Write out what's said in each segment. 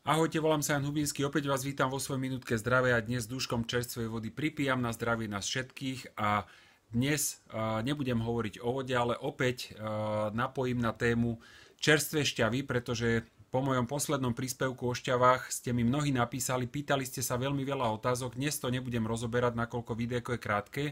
Ahojte, volám sa Jan Hubinský, opäť vás vítam vo svojej minútke zdravia a dnes duškom čerstvej vody pripijam na zdravie nás všetkých a dnes nebudem hovoriť o vode, ale opäť napojím na tému čerstvé šťavy, pretože po mojom poslednom príspevku o šťavách ste mi mnohí napísali, pýtali ste sa veľmi veľa otázok, dnes to nebudem rozoberať, nakoľko videjko je krátke,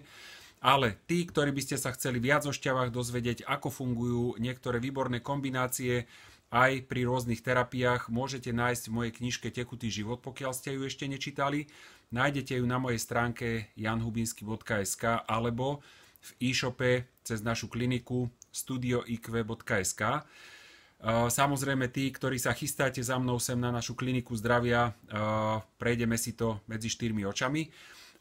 ale tí, ktorí by ste sa chceli viac o šťavách dozvedieť, ako fungujú niektoré výborné kombinácie, aj pri rôznych terapiách môžete nájsť v mojej knižke Tekutý život, pokiaľ ste ju ešte nečítali. Nájdete ju na mojej stránke janhubinsky.sk alebo v e-shope cez našu kliniku studioiq.sk. E, samozrejme, tí, ktorí sa chystáte za mnou sem na našu kliniku zdravia, e, prejdeme si to medzi štyrmi očami.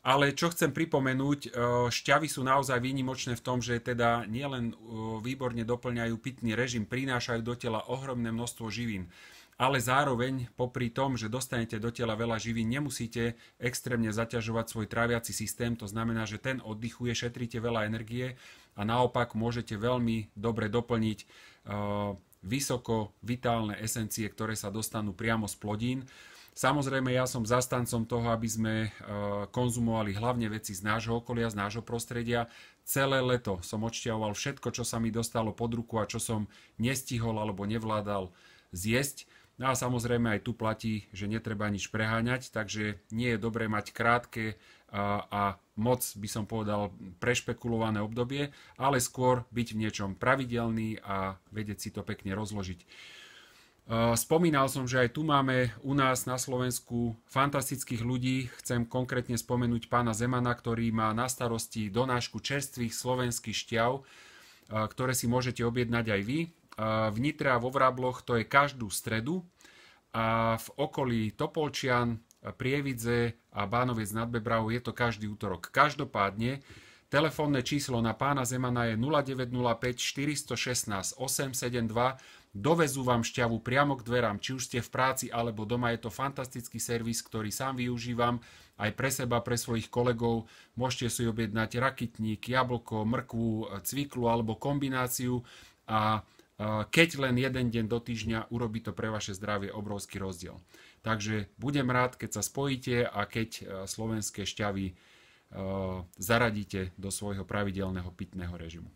Ale čo chcem pripomenúť, e, šťavy sú naozaj výnimočné v tom, že teda nielen e, výborne doplňajú pitný režim, prinášajú do tela ohromné množstvo živín, ale zároveň popri tom, že dostanete do tela veľa živín, nemusíte extrémne zaťažovať svoj tráviaci systém, to znamená, že ten oddychuje, šetríte veľa energie a naopak môžete veľmi dobre doplniť e, vysoko vitálne esencie, ktoré sa dostanú priamo z plodín Samozrejme, ja som zastancom toho, aby sme e, konzumovali hlavne veci z nášho okolia, z nášho prostredia. Celé leto som odšťahoval všetko, čo sa mi dostalo pod ruku a čo som nestihol alebo nevládal zjesť. No a samozrejme aj tu platí, že netreba nič preháňať, takže nie je dobré mať krátke a, e, a moc, by som povedal, prešpekulované obdobie, ale skôr byť v niečom pravidelný a vedieť si to pekne rozložiť. Eh, spomínal som, že aj tu máme u nás na Slovensku fantastických ľudí. Chcem konkrétne spomenúť pána Zemana, ktorý má na starosti donášku čerstvých slovenských šťav, eh, ktoré si môžete objednať aj vy. Eh, v Nitre a vo Vrabloch to je každú stredu a v okolí Topolčian, Prievidze a Bánovec nad Bebravou je to každý útorok. Každopádne Telefónne číslo na pána Zemana je 0905 416 872 Dovezú vám šťavu priamo k dverám, či už ste v práci alebo doma. Je to fantastický servis, ktorý sám využívam aj pre seba, pre svojich kolegov. Môžete si objednať rakitník, jablko, mrkvu, cviklu alebo kombináciu a keď len jeden deň do týždňa urobí to pre vaše zdravie obrovský rozdiel. Takže budem rád, keď sa spojíte a keď e, slovenské šťavy e, zaradíte do svojho pravidelného pitného režimu.